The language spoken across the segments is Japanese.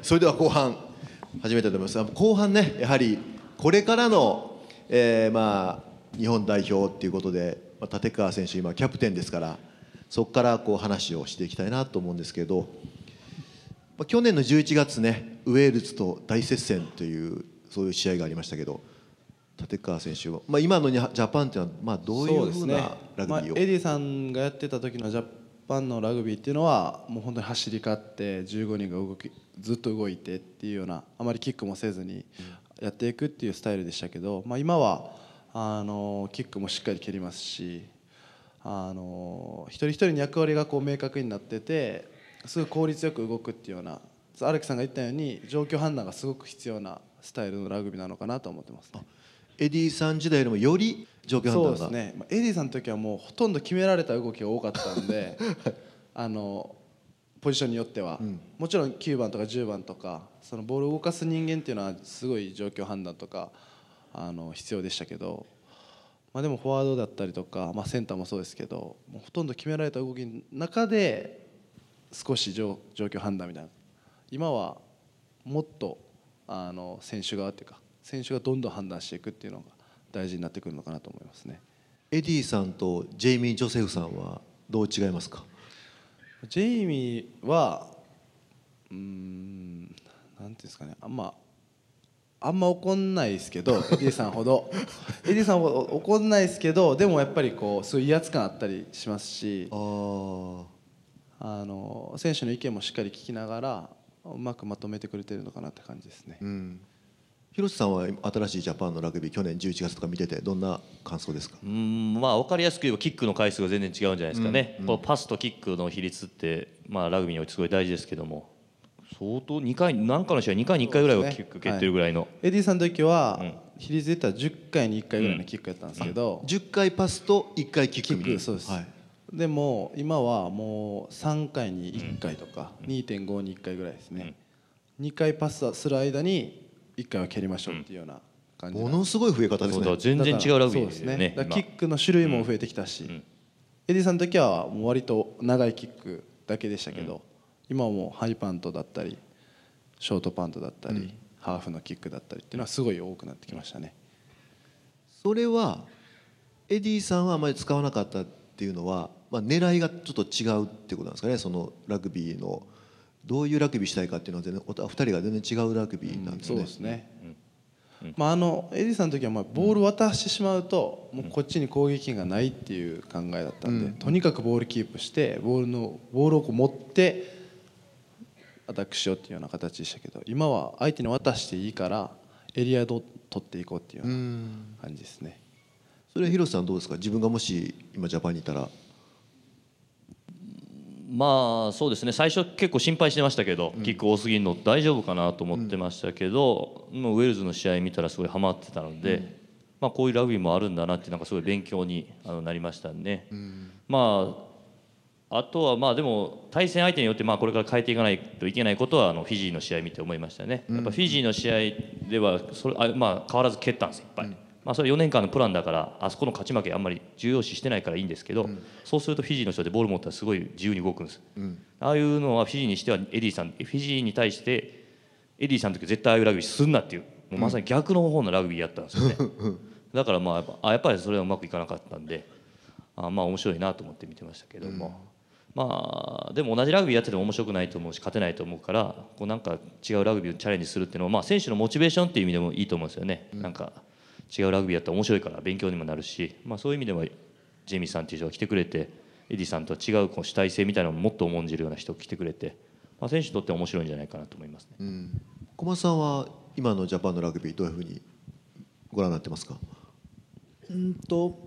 それでは後半始めたいと思います後半ねやはりこれからの、えー、まあ日本代表っていうことで、まあ、立川選手今キャプテンですからそこからこう話をしていきたいなと思うんですけど、まあ、去年の11月ねウェールズと大接戦というそういう試合がありましたけど立川選手は、まあ、今のジャパンっていうのは、まあ、どういうふうなラグビーを、ねまあ、エディさんがやってた時のジャンのラグビーっていうのはもう本当に走り勝って15人が動きずっと動いてっていうようなあまりキックもせずにやっていくっていうスタイルでしたけど、まあ、今はあのキックもしっかり蹴りますしあの一人一人の役割がこう明確になっててすごい効率よく動くっていうような荒木さんが言ったように状況判断がすごく必要なスタイルのラグビーなのかなと思ってます、ね、エディさん時代よりもより状況判断がそうですね、まエディさんの時はもうほとんど決められた動きが多かったんで あのポジションによっては、うん、もちろん9番とか10番とかそのボールを動かす人間っていうのはすごい状況判断とかあの必要でしたけど、まあ、でもフォワードだったりとか、まあ、センターもそうですけどもうほとんど決められた動きの中で少し状況判断みたいな今はもっとあの選手側っていうか選手がどんどん判断していくっていうのが大事になってくるのかなと思いますねエディさんとジェイミー・ジョセフさんはどう違いますかジェイミーはうんなんていうんですかねあんまあんま怒んないですけど エディさんほどエディさんほど怒んないですけどでもやっぱりこうそういう威圧感あったりしますしああの選手の意見もしっかり聞きながらうまくまとめてくれてるのかなって感じですね。うん広瀬さんは新しいジャパンのラグビー去年11月とか見ててどんな感想ですかうんまあ分かりやすく言えばキックの回数が全然違うんじゃないですかね、うんうん、パスとキックの比率って、まあ、ラグビーにおいてすごい大事ですけども相当2回何かの試合2回に1回ぐらいはキック蹴ってるぐらいの、ねはい、エディさんの時は、比率で言ったら10回に1回ぐらいのキックやったんですけど、うん、10回パスと1回キックそうです、はい、でも今はもう3回に1回とか、うん、2.5に1回ぐらいですね、うん、2回パスする間に一回は蹴りましょうっていうような感じなものすごい増え方ですね全然違うラグビーですねですキックの種類も増えてきたし、うんエディさんの時はもう割と長いキックだけでしたけど、うん、今はもうハイパントだったりショートパントだったり、ハーフのキックだったりっていうのはすごい多くなってきましたね。それはエディさんはあまり使わなかったっていうのは、まあ、狙いがちょっと違うってことなんですかねそのラグビーのどういうラグビーしたいかっていうのは全然2人が全然違うラグビーなんですね。うん、そうですね、まあ、あのエディさんの時はまあボール渡してしまうと、もうこっちに攻撃権がないっていう考えだったんで、うん、とにかくボールキープしてボールのボールをこう持ってアタックしようっていうような形でしたけど今は相手に渡していいからエリアを取っていこうっていうような感じですね。それは広瀬さんどうですか自分がもし今ジャパンにいたらまあそうですね最初結構心配してましたけど、うん、キック多すぎるの大丈夫かなと思ってましたけど、うん、ウェールズの試合見たらすごいハマってたので、うん、まあ、こういうラグビーもあるんだなってなんかすごい勉強になりましたね。まあ、あとはまあでも対戦相手によってまあこれから変えていかないといけないことはあのフィジーの試合見て思いましたね。やっぱフィジーの試合ではそれあ、まあ、変わらず蹴ったんですいっぱい。まあ、それは4年間のプランだからあそこの勝ち負けあんまり重要視してないからいいんですけど、うん、そうするとフィジーの人でボール持ったらすごい自由に動くんです、うん、ああいうのはフィジーにしてはエディさんフィジーに対してエディさんの時絶対ああいうラグビーすんなっていうもうまさに逆の方のラグビーやったんですよね、うん、だからまあやっぱあやっぱりそれはうまくいかなかったんであまあ面白いなと思って見てましたけども、まあでも同じラグビーやってても面白くないと思うし勝てないと思うからこうなんか違うラグビーをチャレンジするっていうのは、まあ、選手のモチベーションっていう意味でもいいと思うんですよね。なんか違うラグビーだったら面白いから勉強にもなるし、まあ、そういう意味ではジェミーさんという人が来てくれてエディさんとは違うこう主体性みたいなのをもっと重んじるような人が来てくれて、まあ、選手にとって面白いんじゃないかなと思いますね、うん、小松さんは今のジャパンのラグビーどういうふうにご覧になってますかうんと、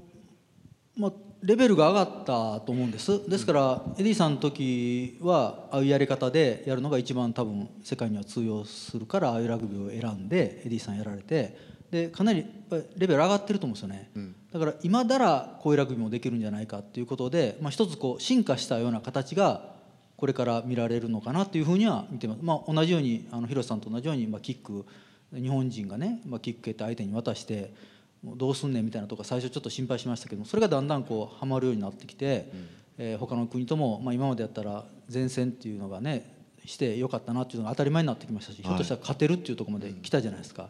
まあ、レベルが上がったと思うんですですから、エディさんの時はああいうやり方でやるのが一番多分世界には通用するからああいうラグビーを選んでエディさんやられて。でかなりレベル上がってると思うんですよね、うん、だから今ならこういうラグビーもできるんじゃないかということで、まあ、一つこう進化したような形がこれから見られるのかなというふうには見てます、まあ、同じようにあの広瀬さんと同じように、まあ、キック日本人がね、まあ、キック蹴って相手に渡してどうすんねんみたいなとか最初ちょっと心配しましたけどそれがだんだんこうはまるようになってきて、うんえー、他の国とも、まあ、今までやったら前線っていうのがねしてよかったなっていうのが当たり前になってきましたし、はい、ひょっとしたら勝てるっていうところまで来たじゃないですか。うん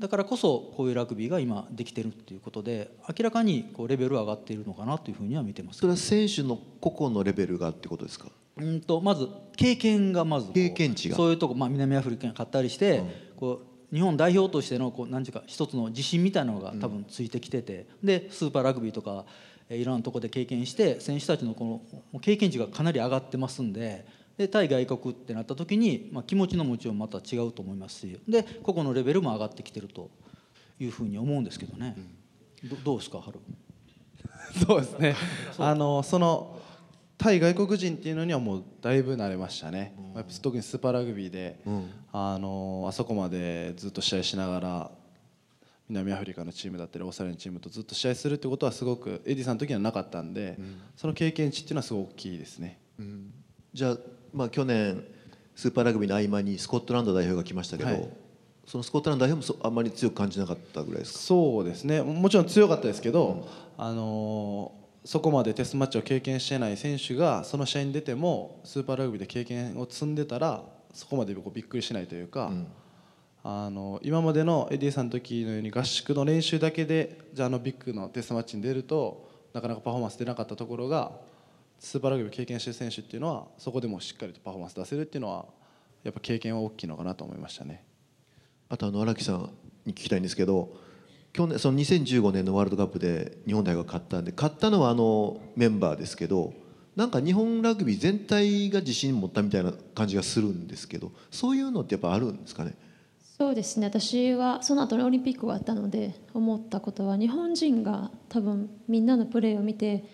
だからこそこういうラグビーが今できてるっていうことで明らかにこうレベル上がっているのかなというふうには見てますそれは選手の個々のレベルがってことですかうんとまず経験がまず経験値がそういうとこ、まあ、南アフリカに勝ったりして、うん、こう日本代表としてのこう何ていうか一つの自信みたいなのが多分ついてきてて、うん、でスーパーラグビーとかいろんなとこで経験して選手たちのこの経験値がかなり上がってますんで。で対外国ってなった時に、まあ、気持ちの持ちようまた違うと思いますしで個々のレベルも上がってきてるというふうに思うんですけどね、うん、どどうですか春 そうですねあのその対外国人っていうのにはもうだいぶ慣れましたね、うん、特にスーパーラグビーで、うん、あのあそこまでずっと試合しながら南アフリカのチームだったりオーストラリアのチームとずっと試合するってことはすごくエディさんの時にはなかったんで、うん、その経験値っていうのはすごく大きいですね。じゃあまあ、去年スーパーラグビーの合間にスコットランド代表が来ましたけど、はい、そのスコットランド代表もあんまり強く感じなかったぐらいですかそうですねもちろん強かったですけど、うん、あのー、そこまでテストマッチを経験してない選手がその試合に出てもスーパーラグビーで経験を積んでたらそこまでびっくりしないというか、うん、あの今までのエディさんの時のように合宿の練習だけでじゃあのビッグのテストマッチに出るとなかなかパフォーマンス出なかったところがスーパーラグビーを経験してる選手っていうのはそこでもしっかりとパフォーマンス出せるっていうのはやっぱ経験は大きいのかなと思いましたねあとあの荒木さんに聞きたいんですけど去年その2015年のワールドカップで日本代表が勝ったんで勝ったのはあのメンバーですけどなんか日本ラグビー全体が自信持ったみたいな感じがするんですけどそういうのってやっぱあるんですかねそうですね私はその後にオリンピックがあったので思ったことは日本人が多分みんなのプレーを見て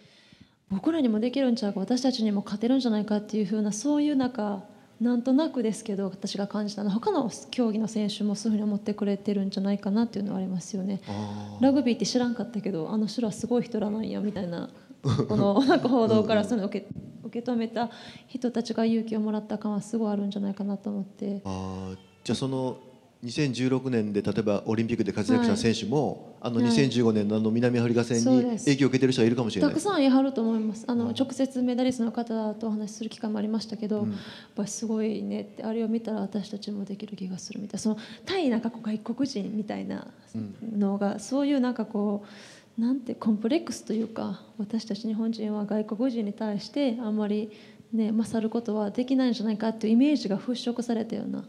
僕らにもできるんちゃうか私たちにも勝てるんじゃないかっていうふうなそういう中なんとなくですけど私が感じたのは他の競技の選手もそういうふうに思ってくれてるんじゃないかなっていうのはありますよねラグビーって知らんかったけどあの人はすごい人らなんやみたいな このなんか報道からその受け受け止めた人たちが勇気をもらった感はすごいあるんじゃないかなと思ってあじゃあその2016年で例えばオリンピックで活躍した選手も、はい、あの2015年のあの南アフリカ戦に影響を受けてる人はいるかもしれないたくさんいはると思いますあの、直接メダリストの方とお話しする機会もありましたけど、うん、やっぱすごいねってあれを見たら私たちもできる気がするみたいなその対なんかこう外国人みたいなのが、うん、そういうなんかこうなんてコンプレックスというか私たち日本人は外国人に対してあんまりね、勝ることはできないんじゃないかというイメージが払拭されたような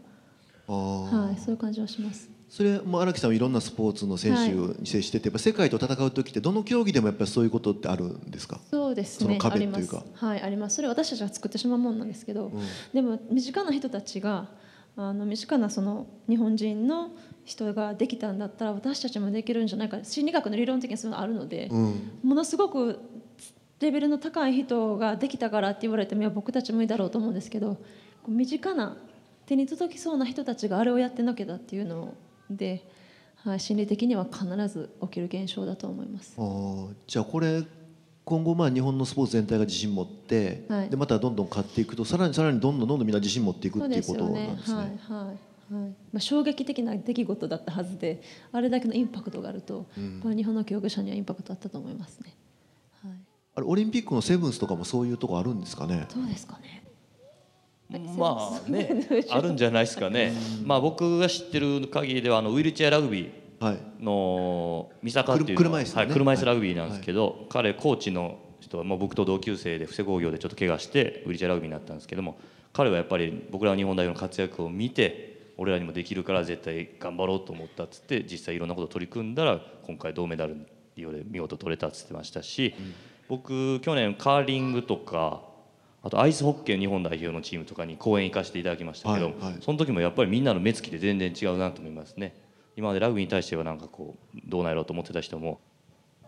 はい、そういう感じはします。それも荒木さんはいろんなスポーツの選手に接してて、はい、世界と戦う時ってどの競技でもやっぱりそういうことってあるんですかそうですねはいありますそれ私たちが作ってしまうもんなんですけど、うん、でも身近な人たちがあの身近なその日本人の人ができたんだったら私たちもできるんじゃないか心理学の理論的にそういうのあるので、うん、ものすごくレベルの高い人ができたからって言われてもいや僕たちもいいだろうと思うんですけど身近な手に届きそうな人たちがあれをやってのけたっていうので、はい、心理的には必ず起きる現象だと思います。あじゃあこれ今後まあ日本のスポーツ全体が自信持って、はい、でまたどんどん買っていくとさらにさらにどんどんどんどんみんな自信持っていくっていうことなんですね。すねはい、はいはいまあ、衝撃的な出来事だったはずであれだけのインパクトがあると、うん、日本の競技者にはインパクトあったと思いますね、はい、あれオリンピックのセブンスとかもそういうとこあるんですかねそうですかねまあね あるんじゃないですかね、まあ、僕が知ってる限りではあのウィルチェアラグビーの三坂っていう、ね、はい、車椅子ラグビーなんですけど、はいはい、彼コーチの人は、まあ、僕と同級生で布施工業でちょっと怪我してウィルチェアラグビーになったんですけども彼はやっぱり僕らの日本代表の活躍を見て俺らにもできるから絶対頑張ろうと思ったっつって実際いろんなこと取り組んだら今回銅メダルよオで見事取れたっつってましたし、うん、僕去年カーリングとかあとアイスホッケー日本代表のチームとかに公演行かせていただきましたけど、はいはい、その時もやっぱりみんなの目つきで全然違うなと思いますね今までラグビーに対してはなんかこうどうなんやろうと思ってた人も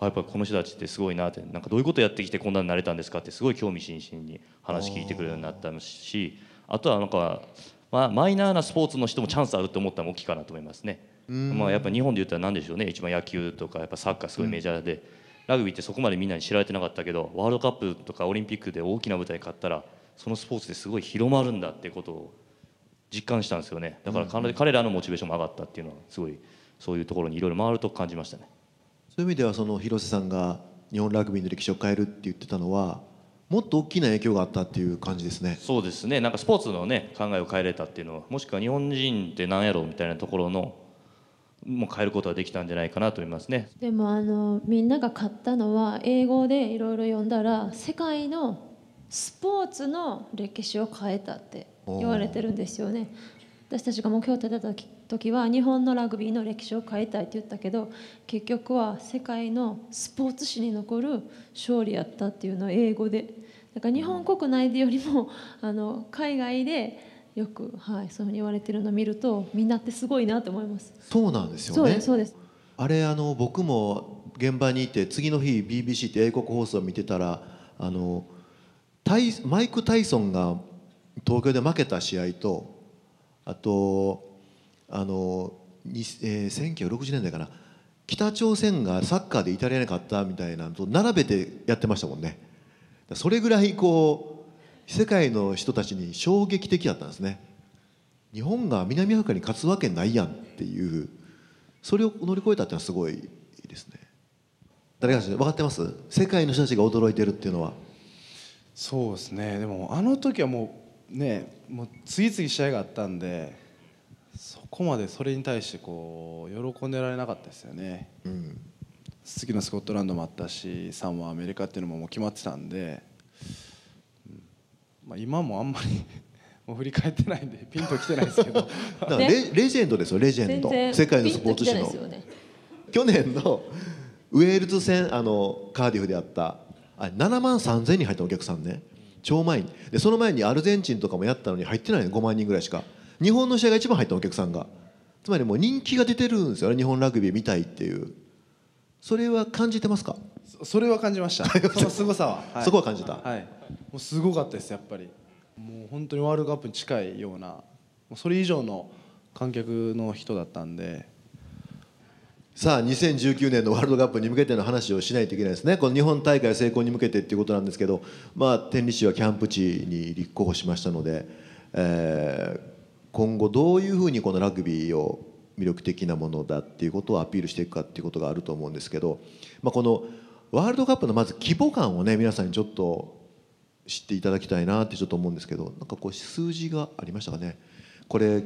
やっぱりこの人たちってすごいなってなんかどういうことやってきてこんなになれたんですかってすごい興味津々に話聞いてくれるようになったしあとはなんか、まあ、マイナーなスポーツの人もチャンスあると思ったのも大きいかなと思いますね。まあ、やっぱ日本で言ったら何でしょうね一番野球とかやっぱサッカーすごいメジャーで、うラグビーってそこまでみんなに知られてなかったけどワールドカップとかオリンピックで大きな舞台勝ったらそのスポーツですごい広まるんだってことを実感したんですよねだから彼らのモチベーションも上がったっていうのはすごいそういうところにいろいろ回ると感じましたねそういう意味ではその広瀬さんが日本ラグビーの歴史を変えるって言ってたのはもっと大きな影響があったっていう感じですねそうですねなんかスポーツのね考えを変えれたっていうのはもしくは日本人ってなんやろみたいなところのもう変えることはできたんじゃないかなと思いますねでもあのみんなが買ったのは英語でいろいろ読んだら世界のスポーツの歴史を変えたって言われてるんですよね私たちが目標を立てた時は日本のラグビーの歴史を変えたいって言ったけど結局は世界のスポーツ史に残る勝利やったっていうのを英語でだから日本国内でよりもあの海外でよく、はい、そういうふうに言われてるのを見るとみんなってすごいなと思いますそうなんですよねそうですそうですあれあの僕も現場にいて次の日 BBC って英国放送を見てたらあのタイマイク・タイソンが東京で負けた試合とあとあの、えー、1960年代かな北朝鮮がサッカーでイタリアに勝ったみたいなのと並べてやってましたもんね。それぐらいこう世界の人たちに衝撃的だったんですね日本が南アフリカに勝つわけないやんっていうそれを乗り越えたっていうのはすごいですね誰か分かってます世界の人たちが驚いてるっていうのはそうですねでもあの時はもうねもう次々試合があったんでそこまでそれに対してこう喜んでられなかったですよね、うん、次のスコットランドもあったしサンはアメリカっていうのももう決まってたんでまあ、今もあんまり もう振り返ってないんでピンときてないですけどだ からレレジェンドですよレジェンド世界のスポーツ紙の、ね、去年のウェールズ戦あのカーディフであったあ7万3000人入ったお客さんね超満員でその前にアルゼンチンとかもやったのに入ってないね5万人ぐらいしか日本の試合が一番入ったお客さんがつまりもう人気が出てるんですよね日本ラグビー見たいっていうそれは感じてますかそれは感じました その凄さは、はい、そこは感じた、はい、もうすごかったですやっぱりもう本当にワールドカップに近いようなそれ以上の観客の人だったんでさあ2019年のワールドカップに向けての話をしないといけないですね、この日本大会成功に向けてっていうことなんですけど、まあ、天理市はキャンプ地に立候補しましたので、えー、今後、どういうふうにこのラグビーを魅力的なものだっていうことをアピールしていくかっていうことがあると思うんですけど、まあ、このワールドカップのまず規模感をね皆さんにちょっと知っていただきたいなってちょっと思うんですけどなんかこう数字がありましたかねこれ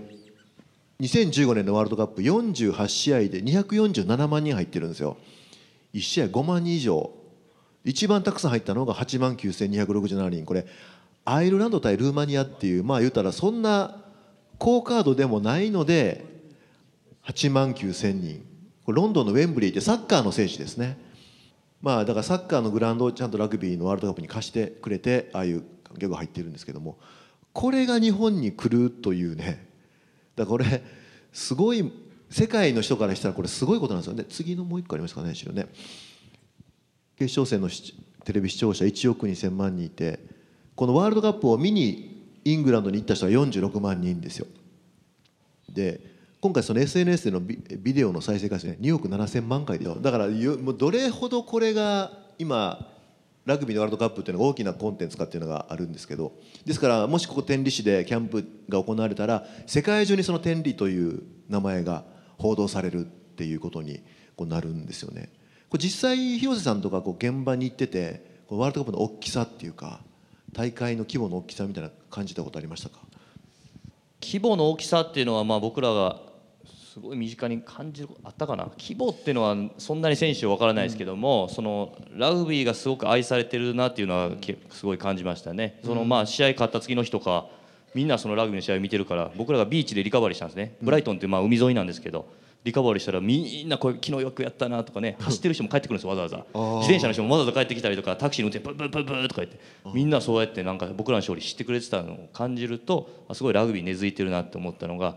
2015年のワールドカップ48試合で247万人入ってるんですよ1試合5万人以上一番たくさん入ったのが8万9267人これアイルランド対ルーマニアっていうまあ言うたらそんな高カードでもないので8万9000人ロンドンのウェンブリーってサッカーの選手ですねまあ、だからサッカーのグラウンドをちゃんとラグビーのワールドカップに貸してくれてああいう観客が入ってるんですけどもこれが日本に来るというねだからこれすごい世界の人からしたらこれすごいことなんですよね次のもう一個ありますかね一応ね決勝戦のテレビ視聴者1億2000万人いてこのワールドカップを見にイングランドに行った人は46万人ですよで今回その SNS でのビデオの再生回数ね2億7000万回でだからもうどれほどこれが今ラグビーのワールドカップっていうのが大きなコンテンツかっていうのがあるんですけどですからもしここ天理市でキャンプが行われたら世界中にその天理という名前が報道されるっていうことにこうなるんですよね。これ実際広瀬さんとかこう現場に行っててこワールドカップの大きさっていうか大会の規模の大きさみたいな感じたことありましたか規模の大きさっていうのはまあ僕らがすごい身近に感じるあったかな規模っていうのはそんなに選手は分からないですけども、うん、そのラグビーがすごく愛されてるなっていうのは、すごい感じましたね。そのまあ試合勝った次の日とかみんなそのラグビーの試合見てるから僕らがビーチでリカバリーしたんですね、ブライトンってまあ海沿いなんですけどリカバリーしたらみんなこう昨日よくやったなとかね走ってる人も帰ってくるんですわざわざ自転車の人もわざわざ帰ってきたりとかタクシーの運転ブブブブとか言ってみんなそうやってなんか僕らの勝利知ってくれてたのを感じるとすごいラグビー根付いてるなって思ったのが。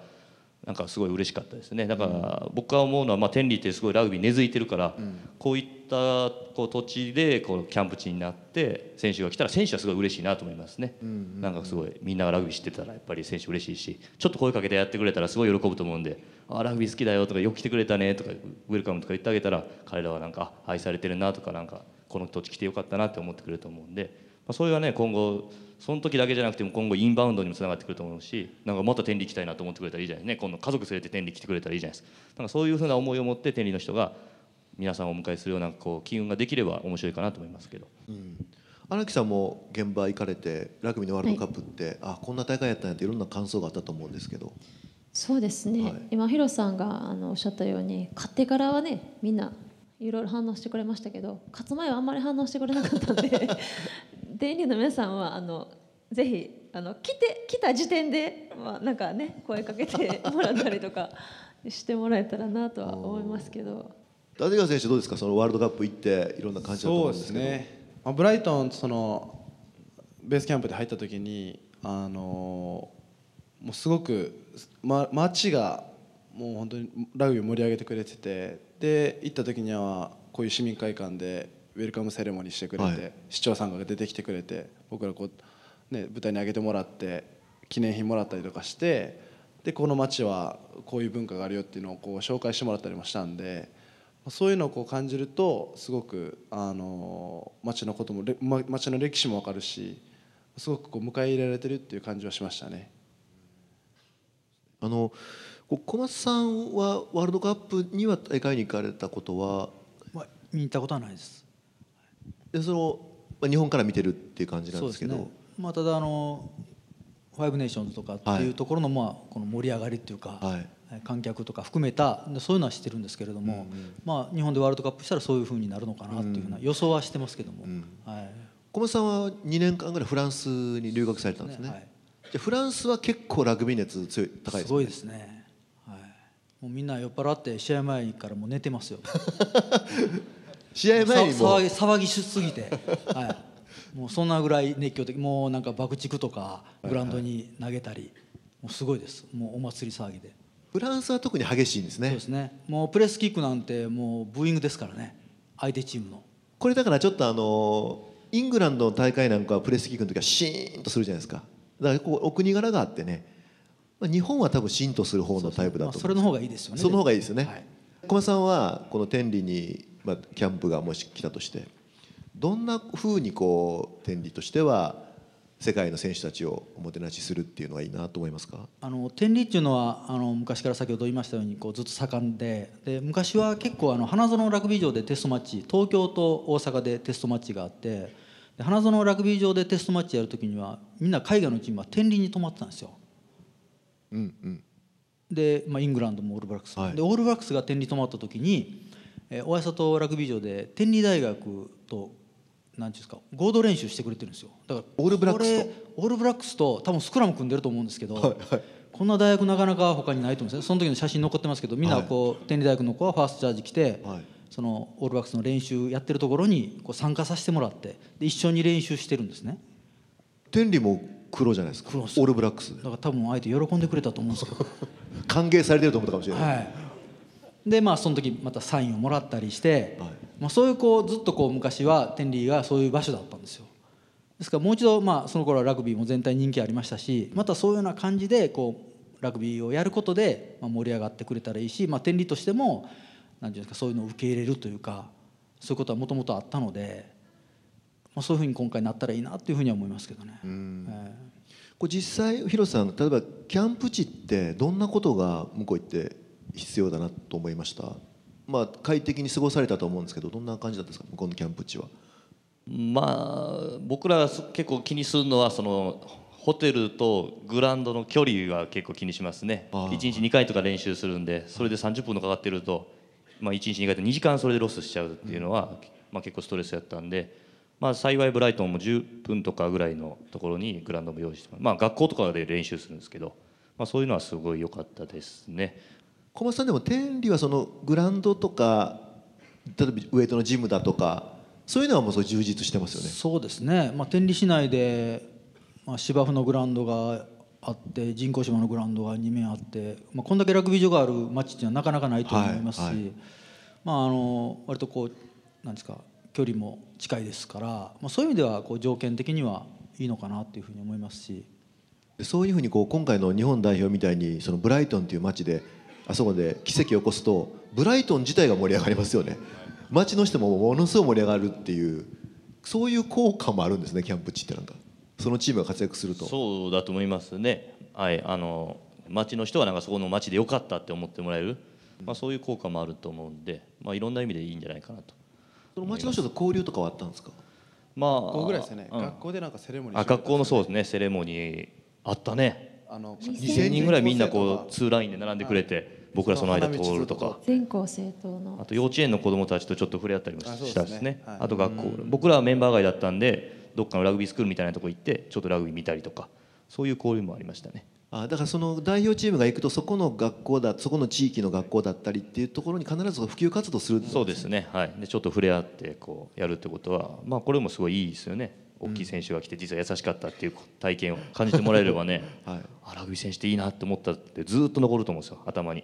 なんかすごい嬉しかったですねだから僕が思うのは、まあ、天理ってすごいラグビー根付いてるから、うん、こういったこう土地でこうキャンプ地になって選手が来たら選手はすごい嬉しいなと思いますね、うんうんうん、なんかすごいみんながラグビー知ってたらやっぱり選手嬉しいしちょっと声かけてやってくれたらすごい喜ぶと思うんで「あラグビー好きだよ」とか「よく来てくれたね」とか「ウェルカム」とか言ってあげたら彼らはなんか愛されてるなとかなんかこの土地来てよかったなって思ってくれると思うんで。あ、それがね今後その時だけじゃなくても今後インバウンドにもつながってくると思うしなんかもっと天理行きたいなと思ってくれたらいいじゃないですね今度家族連れて天理来てくれたらいいじゃないですかなんかそういうふうな思いを持って天理の人が皆さんをお迎えするようなこう機運ができれば面白いかなと思いますけど。うん荒木さんも現場行かれてラグビーのワールドカップって、はい、あこんな大会やったんやっていろんな感想があったと思うんですけどそうですね、はい、今ヒロさんがあのおっしゃったように勝ってからはねみんないろいろ反応してくれましたけど勝つ前はあんまり反応してくれなかったんでデイリーの皆さんはあのぜひあの来て来た時点で、まあ、なんかね声かけてもらったりとか してもらえたらなとは思いますけど立川選手どうですかそのワールドカップ行っていろんな感じだと思うんですけどねまあ、ブライトンそのベースキャンプで入った時にあのもうすごく、ま、街がもう本当にラグビー盛り上げてくれててで行った時にはこういう市民会館でウェルカムセレモニーしてくれて、はい、市長さんが出てきてくれて僕らこう、ね、舞台に上げてもらって記念品もらったりとかしてでこの町はこういう文化があるよっていうのをこう紹介してもらったりもしたんでそういうのをこう感じるとすごくあの町のことも町の歴史も分かるしすごくこう迎え入れられてるっていう感じはしましたね。あの小松さんはワールドカップには大会に行かれたことは、まあ、見に行ったことはないですでその、日本から見てるっていう感じなんですけど、ね、まあ、ただあのファイブネーションズとかっていうところの、まあ、この盛り上がりっていうか、はい、観客とか含めたそういうのは知ってるんですけれども、うんうん、まあ、日本でワールドカップしたらそういうふうになるのかなっていうふうな予想はしてますけども、うんはい、小松さんは2年間ぐらいフランスに留学されたんですね、ねはい、じゃフランスは結構ラグビー熱強い高いです、ね、すごいですね、はい、もうみんな酔っ払って試合前からもう寝てますよ 試合前にも騒ぎしすぎて、はい、もうそんなぐらい熱狂的もうなんか爆竹とかグラウンドに投げたり、はいはい、もうすごいですもうお祭り騒ぎでフランスは特に激しいんですねそうですねもうプレスキックなんてもうブーイングですからね相手チームのこれだからちょっとあのイングランドの大会なんかはプレスキックの時はシーンとするじゃないですかだからこうお国柄があってね日本は多分シーンとする方のタイプだと思うそれの方がいいですよねその方がいいですよね、はい、駒さんはこの天理にまあ、キャンプがもし来たとしてどんなふうにこう天理としては世界の選手たちをおもてなしするっていうのはいいなと思いますかあの天理っていうのはあの昔から先ほど言いましたようにこうずっと盛んでで昔は結構あの花園ラグビー場でテストマッチ東京と大阪でテストマッチがあってで花園ラグビー場でテストマッチやるときにはみんな海外のチームは天理に泊まってたんですよ。うんうん、で、まあ、イングランドもオールブラックス、はい、でオールブラックスが天理泊まった時に大谷里ラグビー場で天理大学となんですか合同練習してくれてるんですよだからオールブラックスとオールブラックスと多分スクラム組んでると思うんですけど、はいはい、こんな大学なかなか他にないと思うんですねその時の写真残ってますけどみんなこう、はい、天理大学の子はファーストチャージ来て、はい、そのオールブラックスの練習やってるところにこう参加させてもらってで一緒に練習してるんですね天理も黒じゃないですかオールブラックスだから多分相手喜んでくれたと思うんですけど 歓迎されてると思ったかもしれない、はいでまあその時またサインをもらったりして、はい、まあ、そういうこうずっとこう昔は天理がそういう場所だったんですよ。ですからもう一度まあその頃はラグビーも全体人気ありましたしまたそういうような感じでこうラグビーをやることでまあ盛り上がってくれたらいいし、まあ、天理としても何て言うんですかそういうのを受け入れるというかそういうことはもともとあったので、まあ、そういうふうに今回なったらいいなというふうには思いますけどね。えー、これ実際広瀬さん例えばキャンプ地ってどんなことが向こう行って必要だなと思いました、まあ、快適に過ごされたと思うんですけどどんな感じだったんですか向こうのキャンプ地は。まあ僕ら結構気にするのはそのホテルとグラウンドの距離は結構気にしますね1日2回とか練習するんでそれで30分のかかってると、まあ、1日2回と2時間それでロスしちゃうっていうのは、まあ、結構ストレスやったんで、まあ、幸いブライトンも10分とかぐらいのところにグラウンドも用意してまあ学校とかで練習するんですけど、まあ、そういうのはすごい良かったですね。小松さんでも天理はそのグラウンドとか例えばウエイトのジムだとかそういうのはもうそう充実してますよねそうですね、まあ、天理市内で、まあ、芝生のグラウンドがあって人工芝のグラウンドが2面あって、まあ、こんだけラグビー場がある街っていうのはなかなかないと思いますし、はいはい、まあ、あの割とこうなんですか距離も近いですから、まあ、そういう意味ではこう条件的にはいいのかなというふうに思いますしそういうふうにこう今回の日本代表みたいにそのブライトンという街であそこで奇跡を起こすとブライトン自体が盛り上がりますよね街の人もものすごい盛り上がるっていうそういう効果もあるんですねキャンプ地ってなんかそのチームが活躍するとそうだと思いますねはいあの街の人はなんかそこの街でよかったって思ってもらえる、まあ、そういう効果もあると思うんで、まあ、いろんな意味でいいんじゃないかなとその街の人と交流とかはあったんですかまあ学校ぐらいですね、うん、学校でなんかセレモニー、ね、あ学校のそうですねセレモニーあったねあの2000人ぐらいみんなこうツーラインで並んでくれて、はい僕らその間通るとか全校生徒のあと幼稚園の子どもたちとちょっと触れ合ったりもしたですねあと学校僕らはメンバー外だったんでどっかのラグビースクールみたいなとこ行ってちょっとラグビー見たりとかそういう交流もありましたねあだからその代表チームが行くとそこの学校だそこの地域の学校だったりっていうところに必ず普及活動するそうですねはいでちょっと触れ合ってこうやるってことはまあこれもすごいいいですよね大きい選手が来て実は優しかったっていう体験を感じてもらえればね、はい、あラグビー選手っていいなって思ったってずっと残ると思うんですよ頭に。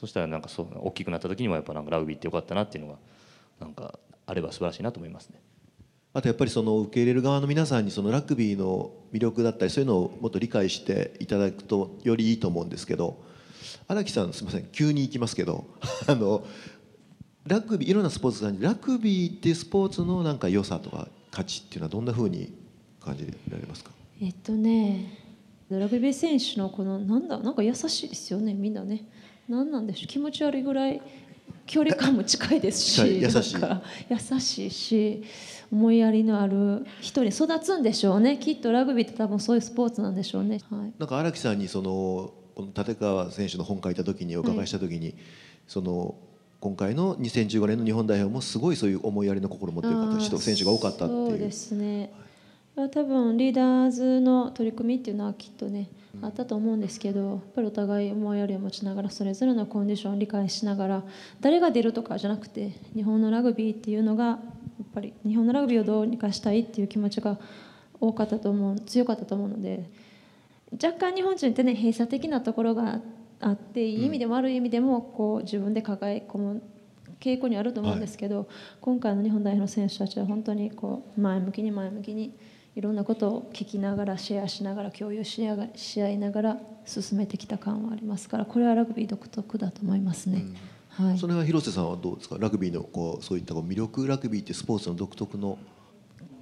そしたらなんかそう大きくなった時にもやっぱなんかラグビーってよかったなっていうのがなんかあれば素晴らしいなと思いますね。あとやっぱりその受け入れる側の皆さんにそのラグビーの魅力だったりそういうのをもっと理解していただくとよりいいと思うんですけど荒木さんすみません急に行きますけどあのラグビーいろんなスポーツがラグビーってスポーツのなんか良さとか価値っていうのはどんなふうに感じられますかえっとねラグビー選手のこのなんだなんか優しいですよねみんなね何なんでしょう気持ち悪いぐらい距離感も近いですし優しい優しいし思いやりのある人に育つんでしょうねきっとラグビーって多分そういうスポーツなんでしょうね。はい、なんか荒木さんにそのこの立川選手の本書いた時にお伺いした時に、はい、その今回の2015年の日本代表もすごいそういう思いやりの心を持っている方選手が多かったっていう。そうですね、はい多分リーダーズの取り組みっていうのはきっとねあったと思うんですけどやっぱりお互い思いやりを持ちながらそれぞれのコンディションを理解しながら誰が出るとかじゃなくて日本のラグビーっていうのがやっぱり日本のラグビーをどうにかしたいっていう気持ちが多かったと思う強かったと思うので若干日本人ってね閉鎖的なところがあっていい意味でも悪い意味でもこう自分で抱え込む傾向にあると思うんですけど、今回の日本代表の選手たちは本当にこう前向きに前向きに。いろんなことを聞きながらシェアしながら共有し合いながら進めてきた感はありますからこれはラグビー独特だと思いますね。うん、はい、その辺は広瀬さんはどうですかラグビーのこうそういったこう魅力ラグビーってスポーツの独特の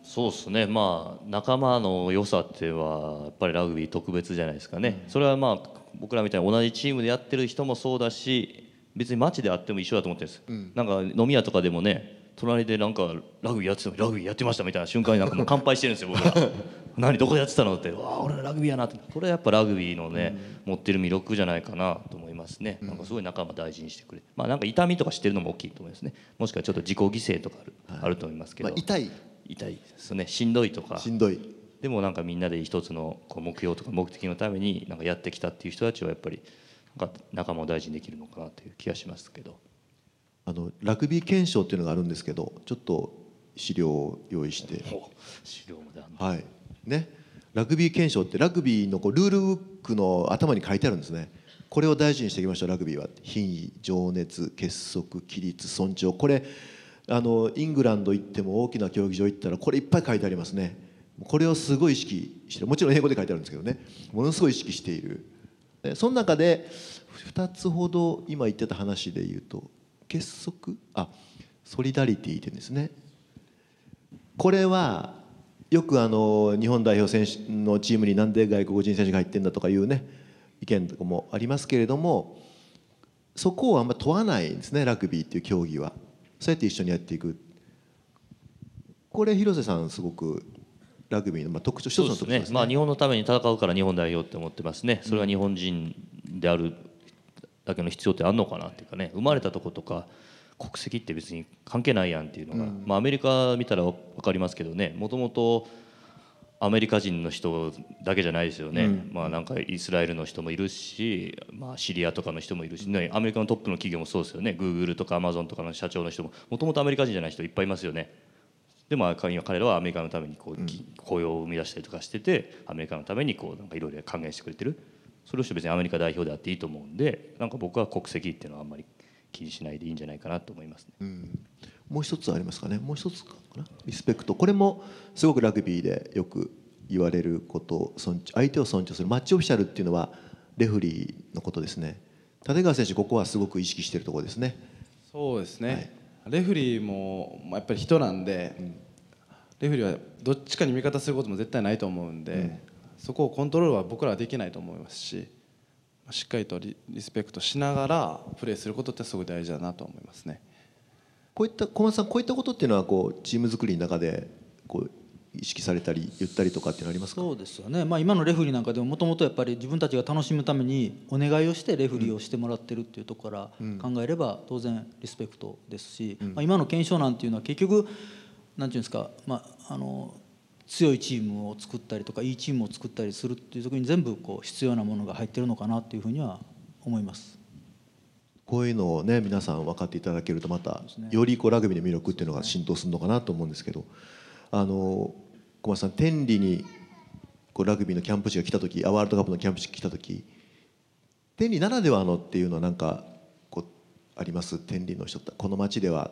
そうですねまあ仲間の良さってはやっぱりラグビー特別じゃないですかね、うん、それはまあ僕らみたいに同じチームでやってる人もそうだし別に街であっても一緒だと思ってるんです、うん、なんか飲み屋とかでもね隣でなんかラグビーやってラグビーやってましたみたいな瞬間になんかもう 乾杯してるんですよ僕ら 何どこでやってたのってわあ俺ラグビーやなってこれはやっぱラグビーのね、うん、持ってる魅力じゃないかなと思いますね、なんかすごい仲間大事にしてくれまあなんか痛みとかしてるのも大きいと思いますねもしくはちょっと自己犠牲とかあるはい、あると思いますけど、まあ、痛い痛いですねしんどいとかしんどいでもなんかみんなで一つのこう目標とか目的のためになんかやってきたっていう人たちはやっぱりなんか仲間を大事にできるのかなという気がしますけど。あのラグビー憲章っていうのがあるんですけどちょっと資料を用意して資料まではいねラグビー憲章ってラグビーのこうルールブックの頭に書いてあるんですねこれを大事にしてきましたラグビーは品位情熱結束規律尊重これあのイングランド行っても大きな競技場行ったらこれいっぱい書いてありますねこれをすごい意識してもちろん英語で書いてあるんですけどねものすごい意識しているその中で2つほど今言ってた話で言うと結束あソリダリティでですねこれはよくあの日本代表選手のチームになんで外国人選手が入ってんだとかいうね意見とかもありますけれどもそこをあんま問わないんですねラグビーっていう競技はそうやって一緒にやっていくこれ広瀬さんすごくラグビーのまあ特徴一つの特徴ですね、ね、まあ日本のために戦うから日本代表って思ってますねそれは日本人であるだけの必要ってあんのかなっていうかね生まれたとことか国籍って別に関係ないやんっていうのが、うん、まあ、アメリカ見たら分かりますけどねもともとアメリカ人の人だけじゃないですよね、うん、まあ、なんかイスラエルの人もいるし、まあ、シリアとかの人もいるし、ね、アメリカのトップの企業もそうですよねグーグルとかアマゾンとかの社長の人ももともとアメリカ人じゃない人いっぱいいますよね。でもあ、今彼らはアメリカのためにこう雇用を生み出したりとかしててアメリカのためにこうなんかいろいろ還元してくれてるそれをして別にアメリカ代表であっていいと思うんでなんか僕は国籍っていうのはあんまり気にしないでいいんじゃないかなと思います、ねうん、もう一つありますかねもう一つかなリスペクトこれもすごくラグビーでよく言われること尊相手を尊重するマッチオフィシャルっていうのはレフリーのことですね立川選手ここはすごく意識してるところですねそうですね、はい、レフリーもやっぱり人なんで、うん、レフリーはどっちかに味方することも絶対ないと思うんで、うんそこをコントロールは僕らはできないと思いますししっかりとリスペクトしながらプレーすることってすごい大事だなと思いますね。こういった小松さんこういったことっていうのはこうチーム作りの中でこう意識されたり言ったりとかってありますそうですよね、まあ、今のレフリーなんかでももともとやっぱり自分たちが楽しむためにお願いをしてレフリーをしてもらってるっていうところから考えれば当然リスペクトですし、うん、まあ、今の検証なんていうのは結局なんていうんですか、まあ、あの強いチームを作ったりとかいいチームを作ったりするっていう時に全部こう必要なものが入ってるのかなっていうふうには思います。こういうのをね皆さん分かっていただけるとまたよりこうラグビーの魅力っていうのが浸透するのかなと思うんですけどあの小松さん天理にこうラグビーのキャンプ地が来た時ワールドカップのキャンプ地が来た時天理ならではのっていうのは何かこうあります天理の人この町では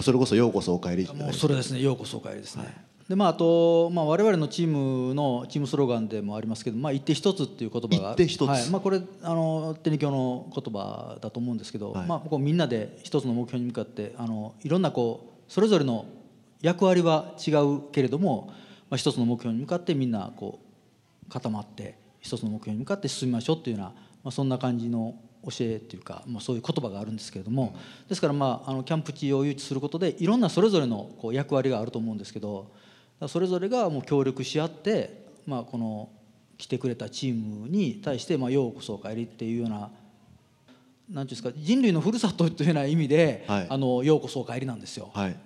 それこそ「ようこそお帰り」もうそれですね「ようこそお帰り」ですね、はいでまあ、あと、まあ、我々のチームのチームスローガンでもありますけど「まあ、一手一つ」っていう言葉が一手一つ、はいまあ、これあの天理教の言葉だと思うんですけど、はい、まあ、こうみんなで一つの目標に向かってあのいろんなこうそれぞれの役割は違うけれども、まあ、一つの目標に向かってみんなこう固まって一つの目標に向かって進みましょうっていうような、まあ、そんな感じの教えというか、まあ、そういう言葉があるんですけれども、ですから、まあ、あのキャンプ地を誘致することでいろんなそれぞれのこう役割があると思うんですけど。それぞれがもう協力し合って、まあ、この来てくれたチームに対して「まあ、ようこそお帰り」っていうような。なんていうんですか人類のふるさとというような意味で、はい、あのようこそお帰りなんですよ。はい、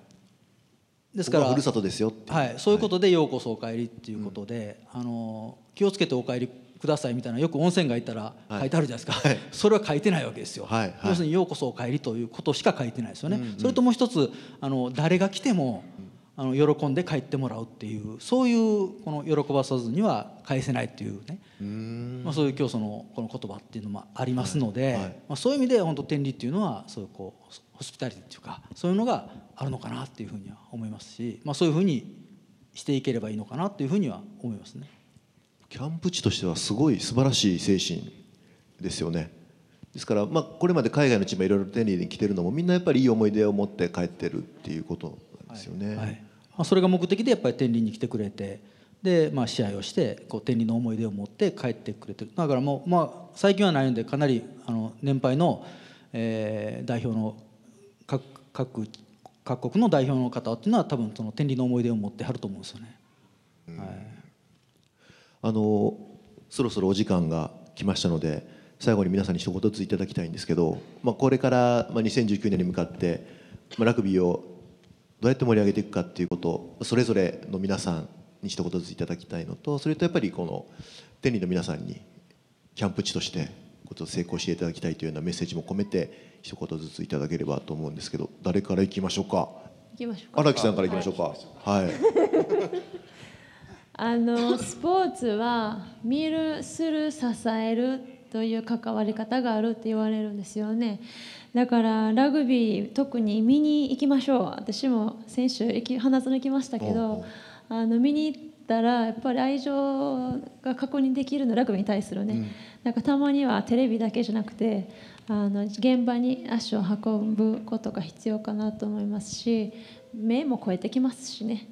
ですからふるさとですよはい、そういうことで、ようこそお帰りっていうことで、うん、あの気をつけてお帰りくださいみたいなよく温泉街行ったら書いてあるじゃないですか、はい、それは書いてないわけですよ、はい、要するに「ようこそお帰り」ということしか書いてないですよね、うんうん、それともう一つあの誰が来てもあの喜んで帰ってもらうっていうそういうこの喜ばさずには返せないっていうねまあ、そういう教祖のこの言葉っていうのもありますので、まあ、そういう意味で本当天理っていうのはそういうこうホスピタリティっていうかそういうのがあるのかなっていうふうには思いますし、まあ、そういうふうにしていければいいのかなというふうには思いますね。キャンプ地としてはすごい素晴らしい精神ですよね。ですから、まあ、これまで海外のチームいろいろ天理に来てるのもみんなやっぱりいい思い出を持って帰ってるっていうことですよね。はい、まあ、それが目的でやっぱり天理に来てくれてで、まあ、試合をしてこう天理の思い出を持って帰ってくれてるだからもう、まあ、最近はないのでかなりあの年配の、えー、代表の各各各国の代表の方っていうのは多分その天理の思い出を持ってはると思うんですよね。はい、あのそろそろお時間が来ましたので最後に皆さんに一言ずついただきたいんですけど、まあ、これから、まあ、2019年に向かって、まあ、ラグビーをどうやって盛り上げていくかっていうことそれぞれの皆さんに一言ずついただきたいのとそれとやっぱりこの天理の皆さんにキャンプ地としてこと成功していただきたいというようなメッセージも込めて一言ずついただければと思うんですけど誰からいきましょうか荒木さんからいきましょうかはい、はい、あのスポーツは見るする支えるという関わり方があるって言われるんですよねだからラグビー特に見に行きましょう私も先週行き花園行きましたけどあの見に行ったらやっぱり愛情が確認できるのラグビーに対するね、うん、なんかたまにはテレビだけじゃなくてあの現場に足を運ぶことが必要かなと思いますし目も超えてきますしね。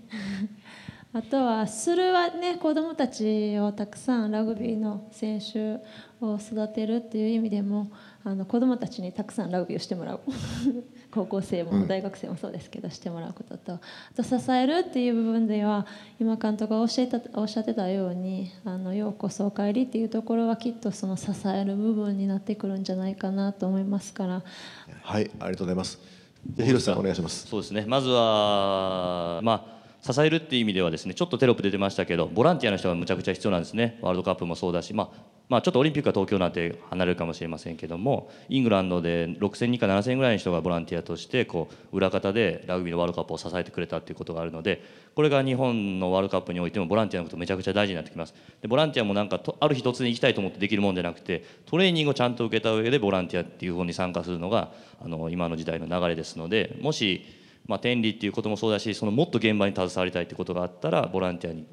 あとはするはね子どもたちをたくさんラグビーの選手を育てるっていう意味でもあの子どもたちにたくさんラグビーをしてもらう 高校生も大学生もそうですけど、してもらうこととあと支えるっていう部分では今監督がおっしゃたおっしゃってたようにあのようこそお帰りっていうところはきっとその支える部分になってくるんじゃないかなと思いますからはいありがとうございます広瀬さんお願いしますそうですねまずはまあ支えるっていう意味ではですねちょっとテロップ出てましたけどボランティアの人がむちゃくちゃ必要なんですねワールドカップもそうだし、まあ、まあ、ちょっとオリンピックは東京なんて離れるかもしれませんけどもイングランドで6000人か7000人ぐらいの人がボランティアとしてこう裏方でラグビーのワールドカップを支えてくれたっていうことがあるのでこれが日本のワールドカップにおいてもボランティアのことめちゃくちゃ大事になってきますでボランティアもなんかとある日突然行きたいと思ってできるもんじゃなくてトレーニングをちゃんと受けた上でボランティアっていう方に参加するのがあの今の時代の流れですのでもしまあ、天理っていうこともそうだしそのもっと現場に携わりたいってことがあったらボランティアに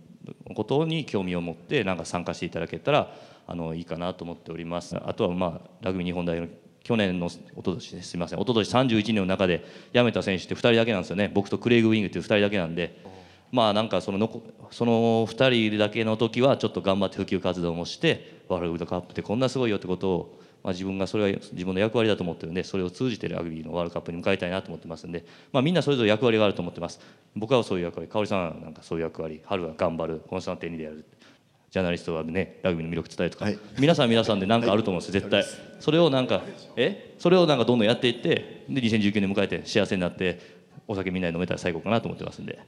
ことに興味を持ってなんか参加していただけたらあのいいかなと思っております。あとは、まあ、ラグビー日本代表去年のおととしすみませんおととし31年の中で辞めた選手って2人だけなんですよね僕とクレイグ・ウィングっていう2人だけなんでまあなんかそののその2人だけの時はちょっと頑張って普及活動もしてワールドカップってこんなすごいよってことをまあ、自分がそれは自分の役割だと思ってるんでそれを通じてラグビーのワールドカップに向かいたいなと思ってますんで、まあ、みんなそれぞれ役割があると思ってます僕はそういう役割香織さんはなんかそういう役割春は頑張るコンスタンティでやるジャーナリストはねラグビーの魅力伝えるとか、はい、皆さん皆さんで何かあると思うんです絶対それをなんかえそれをなんかどんどんやっていってで2019年迎えて幸せになってお酒みんなで飲めたら最高かなと思ってますんで。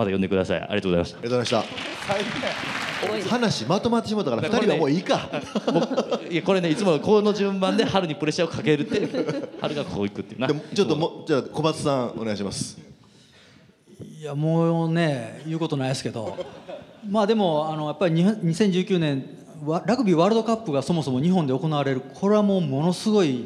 また呼んでくださいありがとうございましたありがとうございました話まとまってしまったから 二人はもういいか いやこれねいつもこの順番で春にプレッシャーをかけるって 春がこういくっていうなちょっともじゃあ小松さんお願いしますいやもうね言うことないですけどまあでもあのやっぱり2019年ラグビーワールドカップがそもそも日本で行われるこれはもうものすごい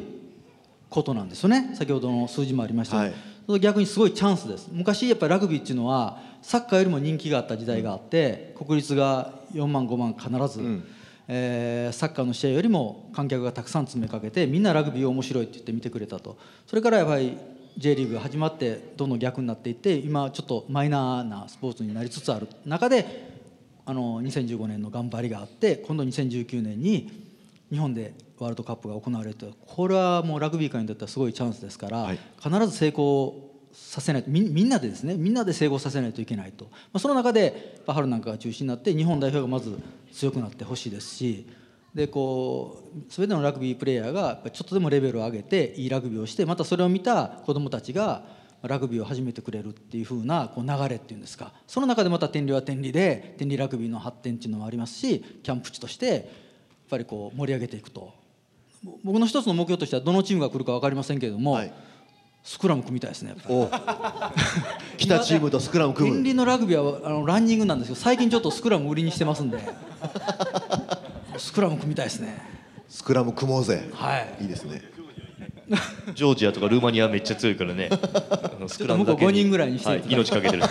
ことなんですよね先ほどの数字もありました、はい、逆にすごいチャンスです昔やっぱりラグビーっていうのはサッカーよりも人気があった時代があって国立が4万5万必ず、うん、えー、サッカーの試合よりも観客がたくさん詰めかけてみんなラグビー面白いって言って見てくれたとそれからやっぱり J リーグが始まってどんどん逆になっていって今ちょっとマイナーなスポーツになりつつある中であの2015年の頑張りがあって今度2019年に日本でワールドカップが行われるとこれはもうラグビー界にとってはすごいチャンスですから、はい、必ず成功させないみみんなでですねみんなで成功させないといけないと、まあ、その中で春なんかが中心になって日本代表がまず強くなってほしいですしでこう全てのラグビープレーヤーがちょっとでもレベルを上げていいラグビーをしてまたそれを見た子どもたちがラグビーを始めてくれるっていうふうなこう流れっていうんですかその中でまた天理は天理で天理ラグビーの発展っていうのもありますしキャンプ地としてやっぱりこう盛り上げていくと僕の一つの目標としてはどのチームが来るか分かりませんけれども、はい、スクラム組みたいですね。来た チームとスクラム組む。近隣のラグビーはあのランニングなんですよ。最近ちょっとスクラム売りにしてますんで。スクラム組みたいですね。スクラム組もうぜ。はい。いいですね。ジョージアとかルーマニアめっちゃ強いからね。スクラムだけに。人ぐらいにして、はい、命かけてる。ちょ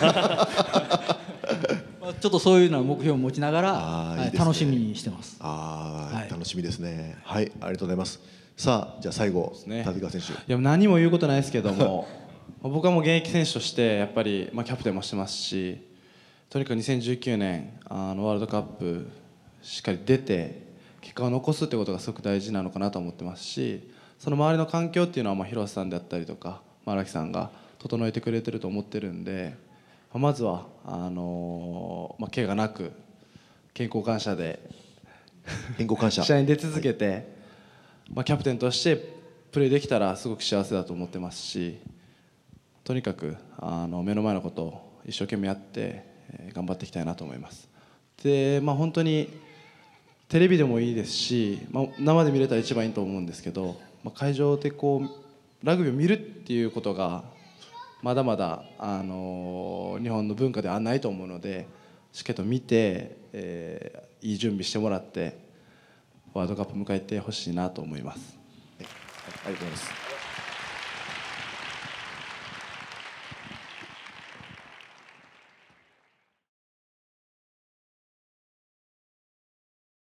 っとそういうのは目標を持ちながら、いいね、楽しみにしてます。ああ、はい、楽しみですね。はい、ありがとうございます。さあじゃあ最後、ね、立川選手いや何も言うことないですけども 僕はもう現役選手としてやっぱり、まあ、キャプテンもしてますしとにかく2019年あのワールドカップしっかり出て結果を残すってことがすごく大事なのかなと思ってますしその周りの環境っていうのはまあ広瀬さんであったりとか荒、まあ、木さんが整えてくれてると思ってるんで、まあ、まずはあのー、まあ、怪我なく健康感謝で健康感謝 試合に出続けて、はいまあ、キャプテンとしてプレーできたらすごく幸せだと思ってますしとにかくあの目の前のことを一生懸命やって、頑張っていきたいなと思います。でまあ、本当にテレビでもいいですし、まあ、生で見れたら一番いいと思うんですけど、まあ、会場でこうラグビーを見るっていうことがまだまだ、あのー、日本の文化ではないと思うのでしっかりと見て、えー、いい準備してもらってワールドカップ迎えてほしいなと思います。はい、ありがとうございます